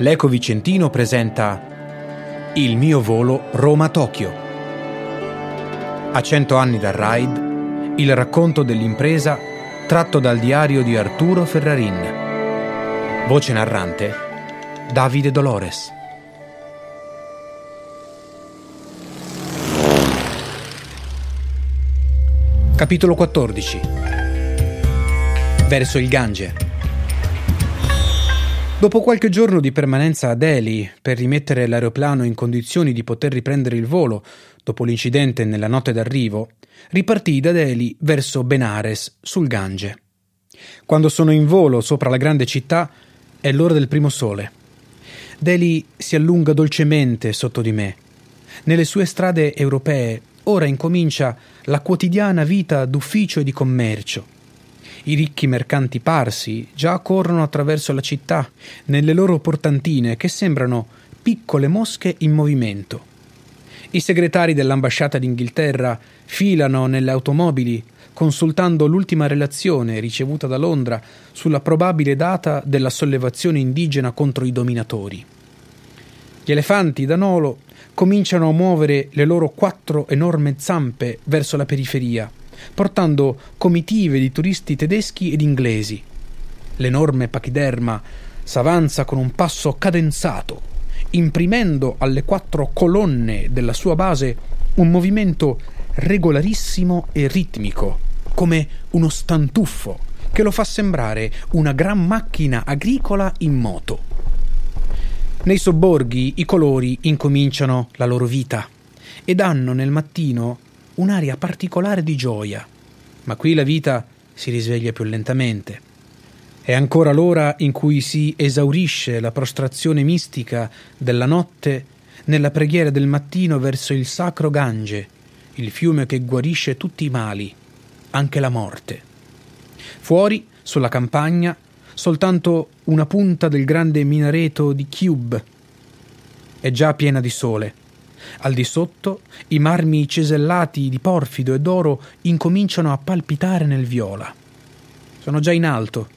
l'Eco Vicentino presenta Il mio volo Roma-Tokyo. A cento anni dal ride, il racconto dell'impresa tratto dal diario di Arturo Ferrarin. Voce narrante Davide Dolores. Capitolo 14 Verso il Gange Dopo qualche giorno di permanenza a Delhi per rimettere l'aeroplano in condizioni di poter riprendere il volo dopo l'incidente nella notte d'arrivo, ripartì da Delhi verso Benares sul Gange. Quando sono in volo sopra la grande città è l'ora del primo sole. Delhi si allunga dolcemente sotto di me. Nelle sue strade europee ora incomincia la quotidiana vita d'ufficio e di commercio i ricchi mercanti parsi già corrono attraverso la città nelle loro portantine che sembrano piccole mosche in movimento. I segretari dell'ambasciata d'Inghilterra filano nelle automobili consultando l'ultima relazione ricevuta da Londra sulla probabile data della sollevazione indigena contro i dominatori. Gli elefanti da Nolo cominciano a muovere le loro quattro enorme zampe verso la periferia portando comitive di turisti tedeschi ed inglesi. L'enorme pachiderma s'avanza con un passo cadenzato, imprimendo alle quattro colonne della sua base un movimento regolarissimo e ritmico, come uno stantuffo che lo fa sembrare una gran macchina agricola in moto. Nei sobborghi i colori incominciano la loro vita e danno nel mattino un'aria particolare di gioia, ma qui la vita si risveglia più lentamente. È ancora l'ora in cui si esaurisce la prostrazione mistica della notte nella preghiera del mattino verso il sacro Gange, il fiume che guarisce tutti i mali, anche la morte. Fuori, sulla campagna, soltanto una punta del grande minareto di Cube. È già piena di sole al di sotto, i marmi cesellati di porfido e d'oro incominciano a palpitare nel viola. Sono già in alto,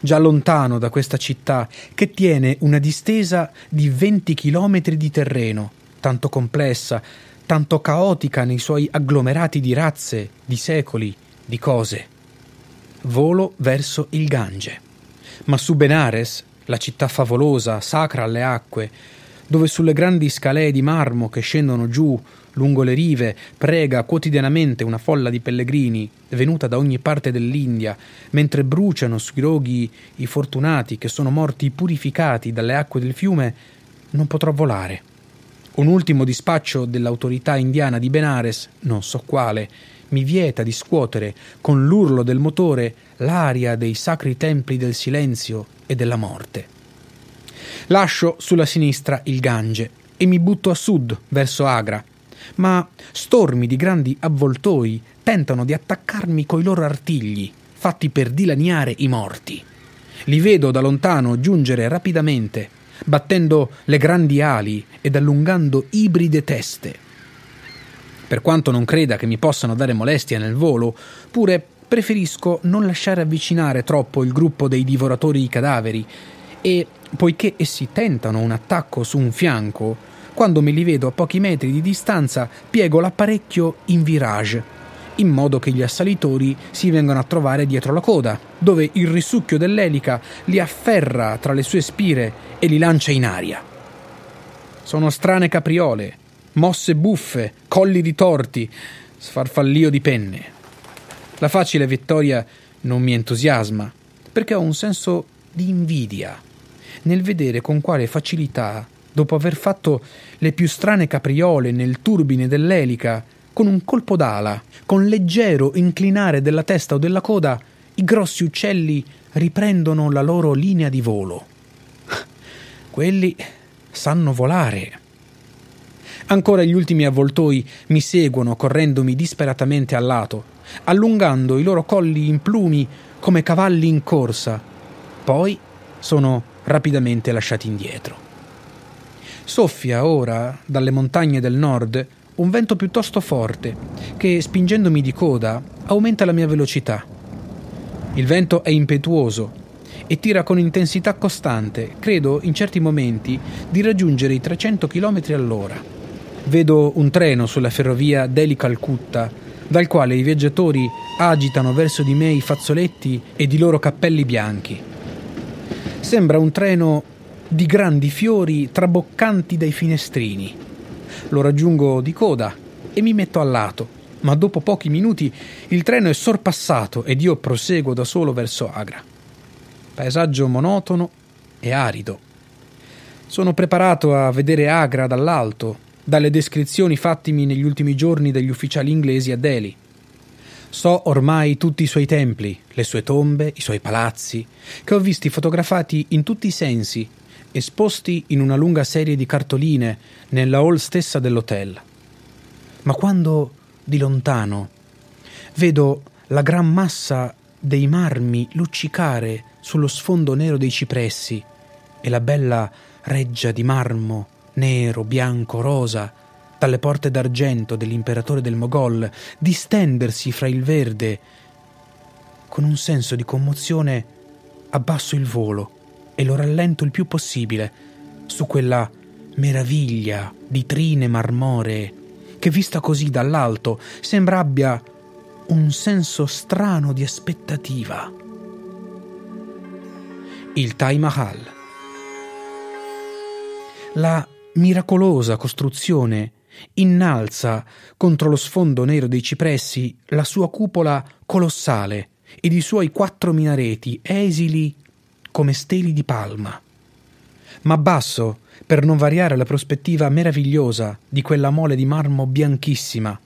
già lontano da questa città che tiene una distesa di 20 chilometri di terreno, tanto complessa, tanto caotica nei suoi agglomerati di razze, di secoli, di cose. Volo verso il Gange. Ma su Benares, la città favolosa, sacra alle acque, dove sulle grandi scalee di marmo che scendono giù lungo le rive prega quotidianamente una folla di pellegrini venuta da ogni parte dell'India, mentre bruciano sui roghi i fortunati che sono morti purificati dalle acque del fiume, non potrò volare. Un ultimo dispaccio dell'autorità indiana di Benares, non so quale, mi vieta di scuotere con l'urlo del motore l'aria dei sacri templi del silenzio e della morte. Lascio sulla sinistra il Gange e mi butto a sud, verso Agra. Ma stormi di grandi avvoltoi tentano di attaccarmi coi loro artigli, fatti per dilaniare i morti. Li vedo da lontano giungere rapidamente, battendo le grandi ali ed allungando ibride teste. Per quanto non creda che mi possano dare molestia nel volo, pure preferisco non lasciare avvicinare troppo il gruppo dei divoratori di cadaveri e poiché essi tentano un attacco su un fianco, quando me li vedo a pochi metri di distanza piego l'apparecchio in virage, in modo che gli assalitori si vengano a trovare dietro la coda, dove il risucchio dell'elica li afferra tra le sue spire e li lancia in aria. Sono strane capriole, mosse buffe, colli di torti, sfarfallio di penne. La facile vittoria non mi entusiasma, perché ho un senso di invidia nel vedere con quale facilità, dopo aver fatto le più strane capriole nel turbine dell'elica, con un colpo d'ala, con leggero inclinare della testa o della coda, i grossi uccelli riprendono la loro linea di volo. Quelli sanno volare. Ancora gli ultimi avvoltoi mi seguono correndomi disperatamente al lato, allungando i loro colli in plumi come cavalli in corsa. Poi sono rapidamente lasciati indietro. Soffia ora, dalle montagne del nord, un vento piuttosto forte che, spingendomi di coda, aumenta la mia velocità. Il vento è impetuoso e tira con intensità costante, credo in certi momenti di raggiungere i 300 km all'ora. Vedo un treno sulla ferrovia Delhi-Calcutta, dal quale i viaggiatori agitano verso di me i fazzoletti ed i loro cappelli bianchi. Sembra un treno di grandi fiori traboccanti dai finestrini. Lo raggiungo di coda e mi metto a lato, ma dopo pochi minuti il treno è sorpassato ed io proseguo da solo verso Agra. Paesaggio monotono e arido. Sono preparato a vedere Agra dall'alto, dalle descrizioni fattimi negli ultimi giorni dagli ufficiali inglesi a Delhi. So ormai tutti i suoi templi, le sue tombe, i suoi palazzi, che ho visti fotografati in tutti i sensi, esposti in una lunga serie di cartoline nella hall stessa dell'hotel. Ma quando, di lontano, vedo la gran massa dei marmi luccicare sullo sfondo nero dei cipressi e la bella reggia di marmo, nero, bianco, rosa, dalle porte d'argento dell'imperatore del Mogol, distendersi fra il verde. Con un senso di commozione abbasso il volo e lo rallento il più possibile su quella meraviglia di trine marmoree che vista così dall'alto sembra abbia un senso strano di aspettativa. Il Taj Mahal. La miracolosa costruzione Innalza contro lo sfondo nero dei cipressi la sua cupola colossale ed i suoi quattro minareti esili come steli di palma. Ma basso, per non variare la prospettiva meravigliosa di quella mole di marmo bianchissima,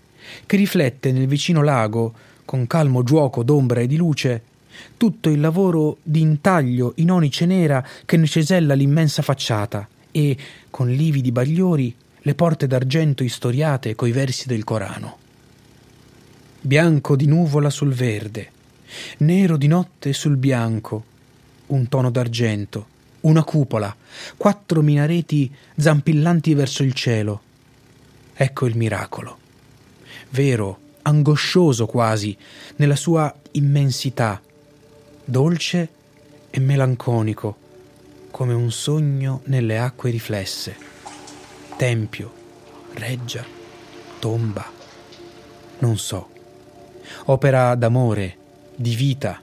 che riflette nel vicino lago, con calmo giuoco d'ombra e di luce, tutto il lavoro di intaglio in onice nera che ne cesella l'immensa facciata e, con lividi bagliori, le porte d'argento istoriate coi versi del Corano. Bianco di nuvola sul verde, nero di notte sul bianco, un tono d'argento, una cupola, quattro minareti zampillanti verso il cielo. Ecco il miracolo. Vero, angoscioso quasi, nella sua immensità, dolce e melanconico, come un sogno nelle acque riflesse. Tempio, reggia, tomba, non so. Opera d'amore, di vita,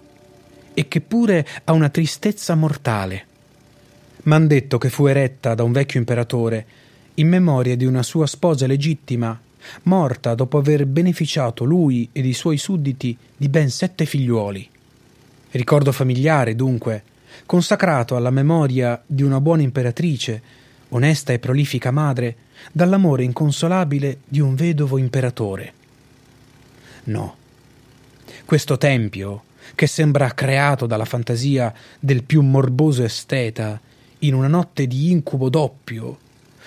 e che pure ha una tristezza mortale. M'han detto che fu eretta da un vecchio imperatore in memoria di una sua sposa legittima, morta dopo aver beneficiato lui ed i suoi sudditi di ben sette figliuoli. Ricordo familiare, dunque, consacrato alla memoria di una buona imperatrice onesta e prolifica madre, dall'amore inconsolabile di un vedovo imperatore. No. Questo tempio, che sembra creato dalla fantasia del più morboso esteta, in una notte di incubo doppio,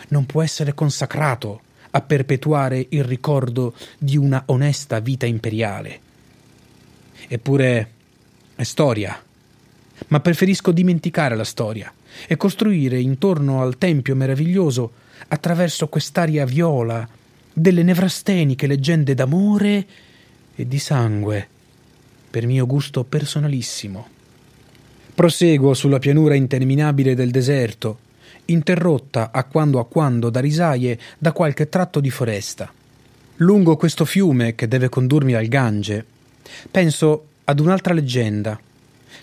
non può essere consacrato a perpetuare il ricordo di una onesta vita imperiale. Eppure è storia, ma preferisco dimenticare la storia, e costruire intorno al tempio meraviglioso, attraverso quest'aria viola, delle nevrasteniche leggende d'amore e di sangue, per mio gusto personalissimo. Proseguo sulla pianura interminabile del deserto, interrotta a quando a quando da risaie da qualche tratto di foresta. Lungo questo fiume che deve condurmi al Gange, penso ad un'altra leggenda,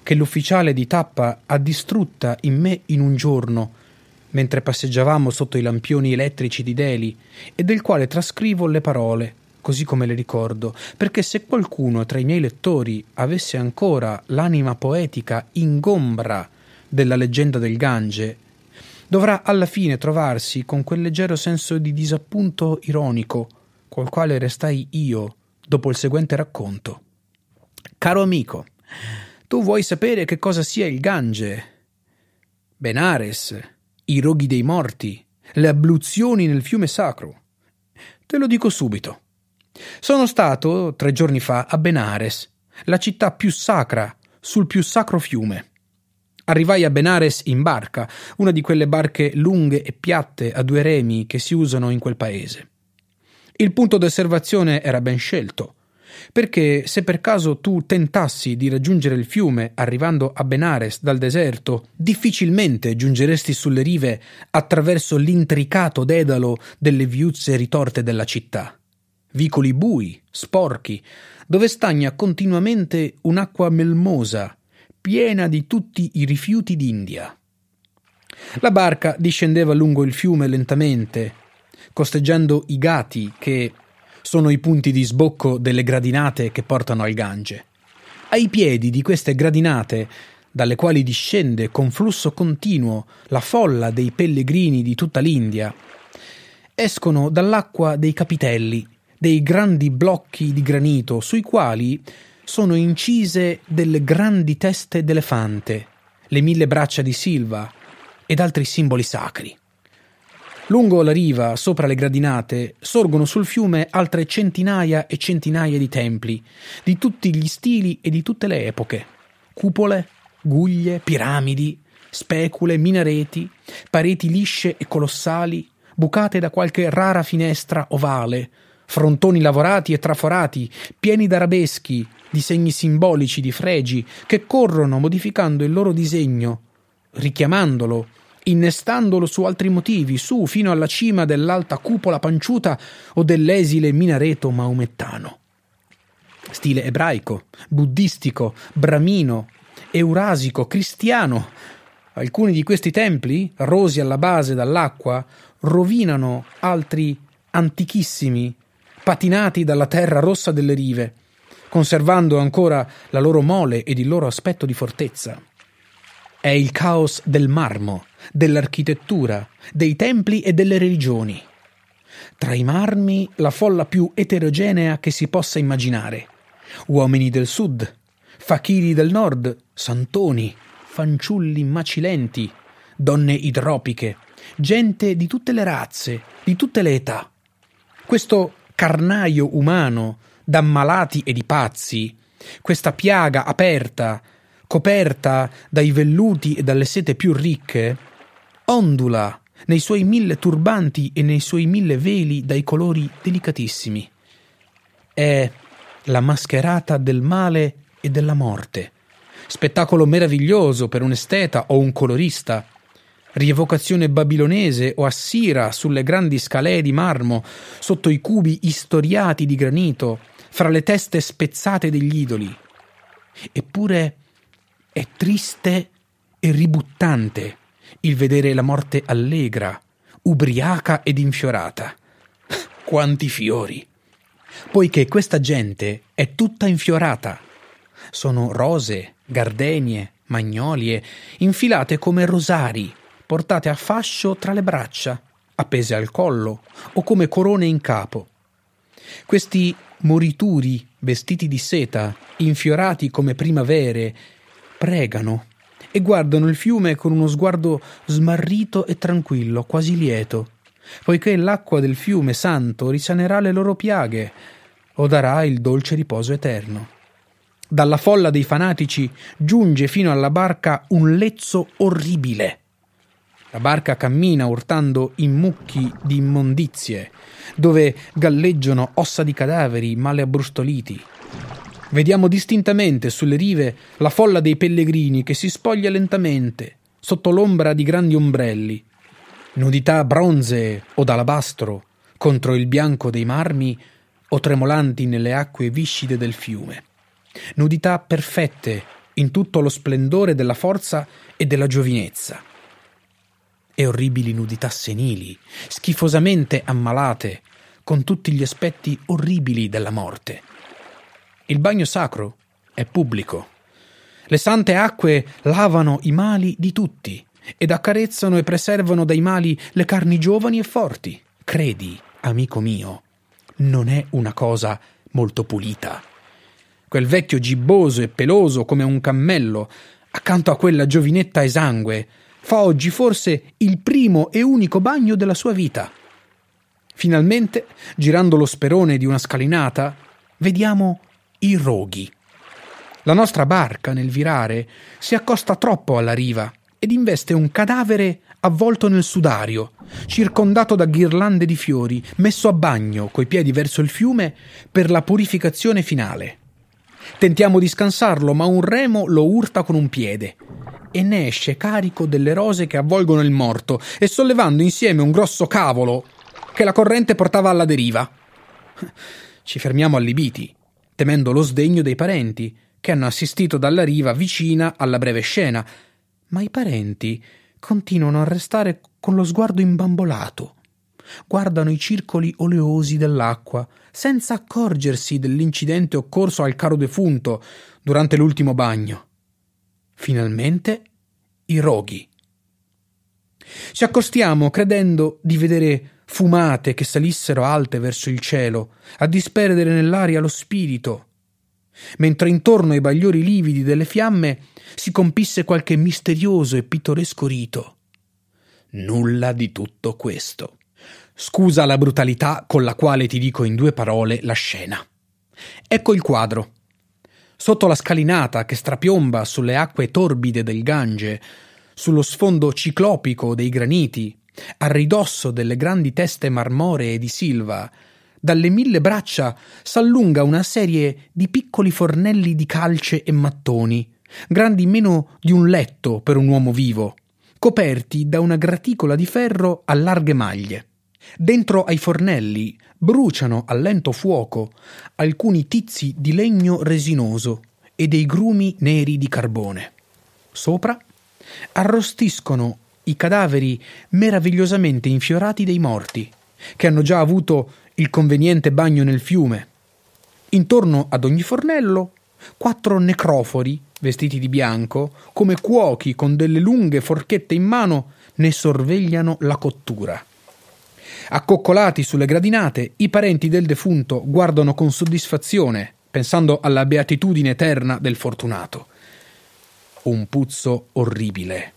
che l'ufficiale di tappa ha distrutta in me in un giorno, mentre passeggiavamo sotto i lampioni elettrici di Delhi, e del quale trascrivo le parole, così come le ricordo, perché se qualcuno tra i miei lettori avesse ancora l'anima poetica ingombra della leggenda del Gange, dovrà alla fine trovarsi con quel leggero senso di disappunto ironico col quale restai io dopo il seguente racconto. Caro amico, tu vuoi sapere che cosa sia il Gange? Benares, i roghi dei morti, le abluzioni nel fiume sacro. Te lo dico subito. Sono stato tre giorni fa a Benares, la città più sacra, sul più sacro fiume. Arrivai a Benares in barca, una di quelle barche lunghe e piatte a due remi che si usano in quel paese. Il punto d'osservazione era ben scelto perché se per caso tu tentassi di raggiungere il fiume arrivando a Benares dal deserto, difficilmente giungeresti sulle rive attraverso l'intricato dedalo delle viuzze ritorte della città. Vicoli bui, sporchi, dove stagna continuamente un'acqua melmosa, piena di tutti i rifiuti d'India. La barca discendeva lungo il fiume lentamente, costeggiando i gati che, sono i punti di sbocco delle gradinate che portano al Gange. Ai piedi di queste gradinate, dalle quali discende con flusso continuo la folla dei pellegrini di tutta l'India, escono dall'acqua dei capitelli, dei grandi blocchi di granito sui quali sono incise delle grandi teste d'elefante, le mille braccia di Silva ed altri simboli sacri. Lungo la riva, sopra le gradinate, sorgono sul fiume altre centinaia e centinaia di templi, di tutti gli stili e di tutte le epoche. Cupole, guglie, piramidi, specule, minareti, pareti lisce e colossali, bucate da qualche rara finestra ovale, frontoni lavorati e traforati, pieni d'arabeschi, di segni simbolici, di fregi, che corrono modificando il loro disegno, richiamandolo innestandolo su altri motivi, su fino alla cima dell'alta cupola panciuta o dell'esile minareto maomettano. Stile ebraico, buddistico, bramino, eurasico, cristiano. Alcuni di questi templi, rosi alla base dall'acqua, rovinano altri antichissimi, patinati dalla terra rossa delle rive, conservando ancora la loro mole ed il loro aspetto di fortezza. È il caos del marmo, dell'architettura, dei templi e delle religioni. Tra i marmi la folla più eterogenea che si possa immaginare. Uomini del sud, fakiri del nord, santoni, fanciulli macilenti, donne idropiche, gente di tutte le razze, di tutte le età. Questo carnaio umano, da malati e di pazzi, questa piaga aperta, coperta dai velluti e dalle sete più ricche, ondula nei suoi mille turbanti e nei suoi mille veli dai colori delicatissimi. È la mascherata del male e della morte. Spettacolo meraviglioso per un esteta o un colorista. Rievocazione babilonese o assira sulle grandi scalee di marmo, sotto i cubi istoriati di granito, fra le teste spezzate degli idoli. Eppure è triste e ributtante il vedere la morte allegra, ubriaca ed infiorata. Quanti fiori! Poiché questa gente è tutta infiorata. Sono rose, gardenie, magnolie, infilate come rosari, portate a fascio tra le braccia, appese al collo o come corone in capo. Questi morituri, vestiti di seta, infiorati come primavere, pregano e guardano il fiume con uno sguardo smarrito e tranquillo, quasi lieto, poiché l'acqua del fiume santo risanerà le loro piaghe o darà il dolce riposo eterno. Dalla folla dei fanatici giunge fino alla barca un lezzo orribile. La barca cammina urtando in mucchi di immondizie, dove galleggiano ossa di cadaveri male abbrustoliti, Vediamo distintamente sulle rive la folla dei pellegrini che si spoglia lentamente sotto l'ombra di grandi ombrelli, nudità bronzee o d'alabastro contro il bianco dei marmi o tremolanti nelle acque viscide del fiume. Nudità perfette in tutto lo splendore della forza e della giovinezza. E orribili nudità senili, schifosamente ammalate, con tutti gli aspetti orribili della morte. Il bagno sacro è pubblico. Le sante acque lavano i mali di tutti ed accarezzano e preservano dai mali le carni giovani e forti. Credi, amico mio, non è una cosa molto pulita. Quel vecchio gibboso e peloso come un cammello, accanto a quella giovinetta esangue, fa oggi forse il primo e unico bagno della sua vita. Finalmente, girando lo sperone di una scalinata, vediamo i roghi. La nostra barca, nel virare, si accosta troppo alla riva ed investe un cadavere avvolto nel sudario, circondato da ghirlande di fiori, messo a bagno coi piedi verso il fiume per la purificazione finale. Tentiamo di scansarlo, ma un remo lo urta con un piede e ne esce carico delle rose che avvolgono il morto e sollevando insieme un grosso cavolo che la corrente portava alla deriva. Ci fermiamo allibiti temendo lo sdegno dei parenti, che hanno assistito dalla riva vicina alla breve scena, ma i parenti continuano a restare con lo sguardo imbambolato. Guardano i circoli oleosi dell'acqua, senza accorgersi dell'incidente occorso al caro defunto durante l'ultimo bagno. Finalmente i roghi. Ci accostiamo credendo di vedere fumate che salissero alte verso il cielo, a disperdere nell'aria lo spirito, mentre intorno ai bagliori lividi delle fiamme si compisse qualche misterioso e pittoresco rito. Nulla di tutto questo. Scusa la brutalità con la quale ti dico in due parole la scena. Ecco il quadro. Sotto la scalinata che strapiomba sulle acque torbide del Gange, sullo sfondo ciclopico dei graniti, a ridosso delle grandi teste marmoree di Silva, dalle mille braccia s'allunga una serie di piccoli fornelli di calce e mattoni, grandi meno di un letto per un uomo vivo, coperti da una graticola di ferro a larghe maglie. Dentro ai fornelli bruciano a lento fuoco alcuni tizi di legno resinoso e dei grumi neri di carbone. Sopra arrostiscono i cadaveri meravigliosamente infiorati dei morti, che hanno già avuto il conveniente bagno nel fiume. Intorno ad ogni fornello quattro necrofori vestiti di bianco, come cuochi con delle lunghe forchette in mano, ne sorvegliano la cottura. Accoccolati sulle gradinate, i parenti del defunto guardano con soddisfazione, pensando alla beatitudine eterna del fortunato. Un puzzo orribile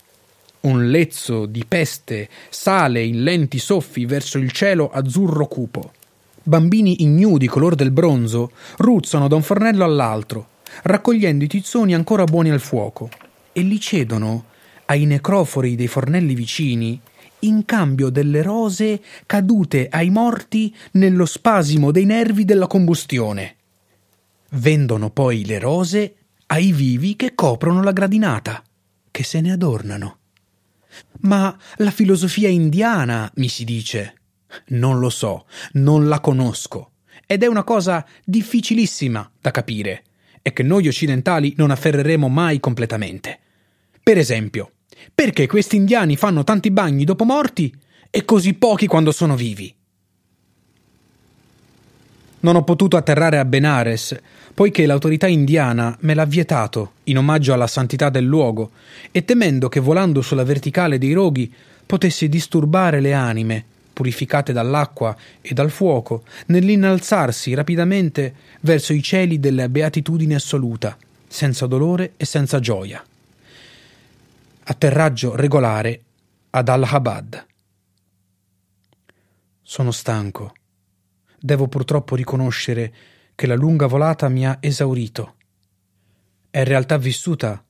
un lezzo di peste sale in lenti soffi verso il cielo azzurro cupo. Bambini ignudi color del bronzo ruzzano da un fornello all'altro, raccogliendo i tizzoni ancora buoni al fuoco, e li cedono ai necrofori dei fornelli vicini in cambio delle rose cadute ai morti nello spasimo dei nervi della combustione. Vendono poi le rose ai vivi che coprono la gradinata, che se ne adornano. Ma la filosofia indiana, mi si dice. Non lo so, non la conosco. Ed è una cosa difficilissima da capire e che noi occidentali non afferreremo mai completamente. Per esempio, perché questi indiani fanno tanti bagni dopo morti e così pochi quando sono vivi? Non ho potuto atterrare a Benares, poiché l'autorità indiana me l'ha vietato, in omaggio alla santità del luogo, e temendo che volando sulla verticale dei roghi potessi disturbare le anime, purificate dall'acqua e dal fuoco, nell'innalzarsi rapidamente verso i cieli della beatitudine assoluta, senza dolore e senza gioia. Atterraggio regolare ad Allahabad. Sono stanco devo purtroppo riconoscere che la lunga volata mi ha esaurito. È realtà vissuta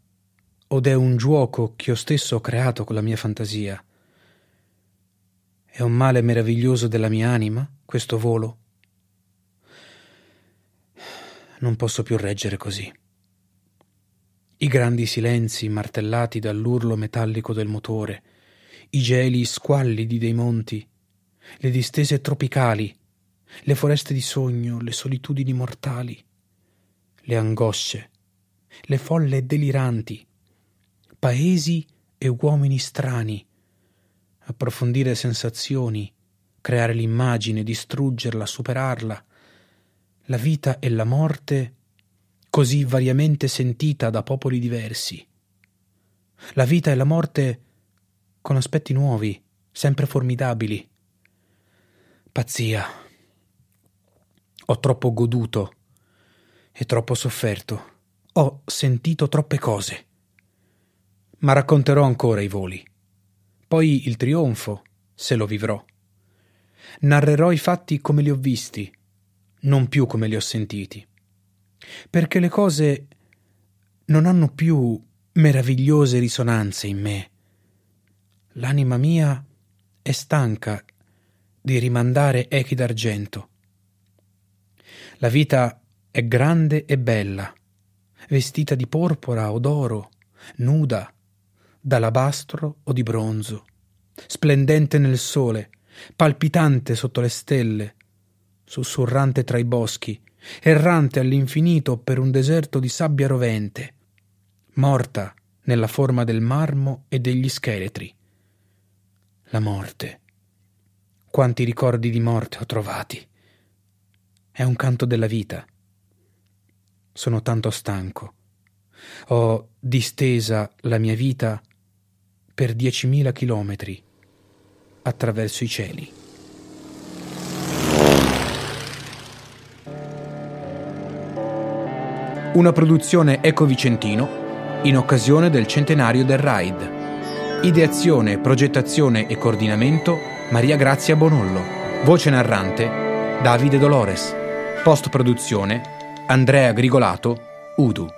od è un giuoco che io stesso ho creato con la mia fantasia? È un male meraviglioso della mia anima, questo volo? Non posso più reggere così. I grandi silenzi martellati dall'urlo metallico del motore, i geli squallidi dei monti, le distese tropicali le foreste di sogno, le solitudini mortali, le angosce, le folle deliranti, paesi e uomini strani, approfondire sensazioni, creare l'immagine, distruggerla, superarla, la vita e la morte così variamente sentita da popoli diversi. La vita e la morte con aspetti nuovi, sempre formidabili. Pazzia. Ho troppo goduto e troppo sofferto. Ho sentito troppe cose. Ma racconterò ancora i voli. Poi il trionfo, se lo vivrò. Narrerò i fatti come li ho visti, non più come li ho sentiti. Perché le cose non hanno più meravigliose risonanze in me. L'anima mia è stanca di rimandare echi d'argento la vita è grande e bella, vestita di porpora o d'oro, nuda, d'alabastro o di bronzo, splendente nel sole, palpitante sotto le stelle, sussurrante tra i boschi, errante all'infinito per un deserto di sabbia rovente, morta nella forma del marmo e degli scheletri. La morte. Quanti ricordi di morte ho trovati. È un canto della vita. Sono tanto stanco. Ho distesa la mia vita per 10.000 chilometri attraverso i cieli. Una produzione Eco Vicentino in occasione del centenario del RAID. Ideazione, progettazione e coordinamento Maria Grazia Bonollo. Voce narrante Davide Dolores. Post produzione Andrea Grigolato, Udu.